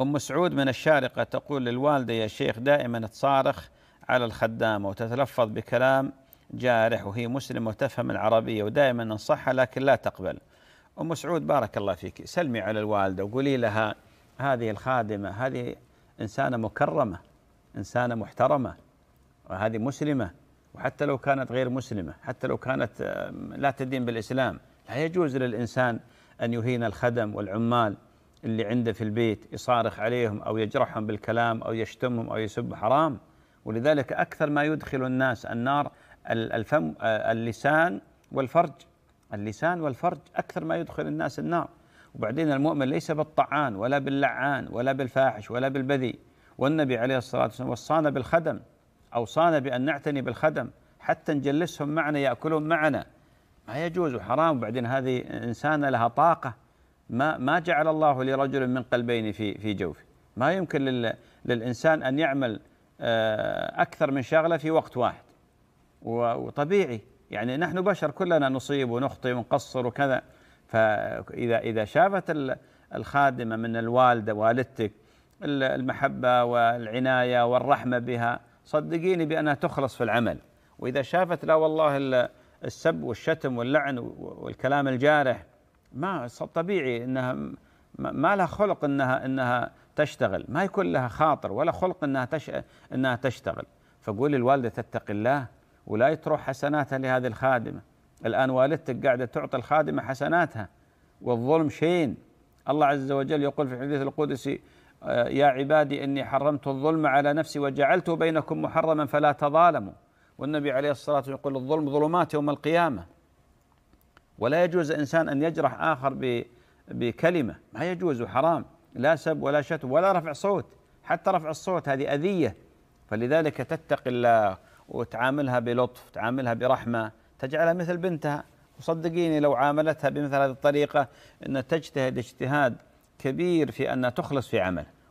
أم سعود من الشارقة تقول للوالدة يا شيخ دائما تصارخ على الخدامة وتتلفظ بكلام جارح وهي مسلمة وتفهم العربية ودائما ننصحها لكن لا تقبل أم سعود بارك الله فيك سلمي على الوالدة وقولي لها هذه الخادمة هذه إنسانة مكرمة إنسانة محترمة وهذه مسلمة وحتى لو كانت غير مسلمة حتى لو كانت لا تدين بالإسلام لا يجوز للإنسان أن يهين الخدم والعمال اللي عنده في البيت يصارخ عليهم أو يجرحهم بالكلام أو يشتمهم أو يسب حرام ولذلك أكثر ما يدخل الناس النار الفم آه، اللسان والفرج اللسان والفرج أكثر ما يدخل الناس النار وبعدين المؤمن ليس بالطعان ولا باللعان ولا بالفاحش ولا بالبذيء والنبي عليه الصلاة والسلام وصانا بالخدم أوصانا بأن نعتني بالخدم حتى نجلسهم معنا يأكلون معنا ما يجوز وحرام وبعدين هذه إنسانة لها طاقة ما ما جعل الله لرجل من قلبين في في جوفه ما يمكن للانسان ان يعمل آه، اكثر من شغله في وقت واحد وطبيعي يعني نحن بشر كلنا نصيب ونخطئ ونقصر وكذا فاذا اذا شافت الخادمه من الوالده والدتك المحبه والعنايه والرحمه بها صدقيني بانها تخلص في العمل واذا شافت لا والله السب والشتم واللعن والكلام الجارح ما طبيعي انها ما لها خلق انها انها تشتغل ما يكون لها خاطر ولا خلق انها تش... انها تشتغل فقولي الوالده تتقي الله ولا تروح حسناتها لهذه الخادمه الان والدتك قاعده تعطي الخادمه حسناتها والظلم شين الله عز وجل يقول في الحديث القدسي آه، يا عبادي اني حرمت الظلم على نفسي وجعلته بينكم محرما فلا تظالموا والنبي عليه الصلاه والسلام يقول الظلم ظلمات يوم القيامه ولا يجوز إنسان أن يجرح آخر بكلمة ما يجوز وحرام لا سب ولا شتم ولا رفع صوت حتى رفع الصوت هذه أذية فلذلك تتقي الله وتعاملها بلطف تعاملها برحمة تجعلها مثل بنتها وصدقيني لو عاملتها بمثل هذه الطريقة أن تجتهد اجتهاد كبير في أن تخلص في عملها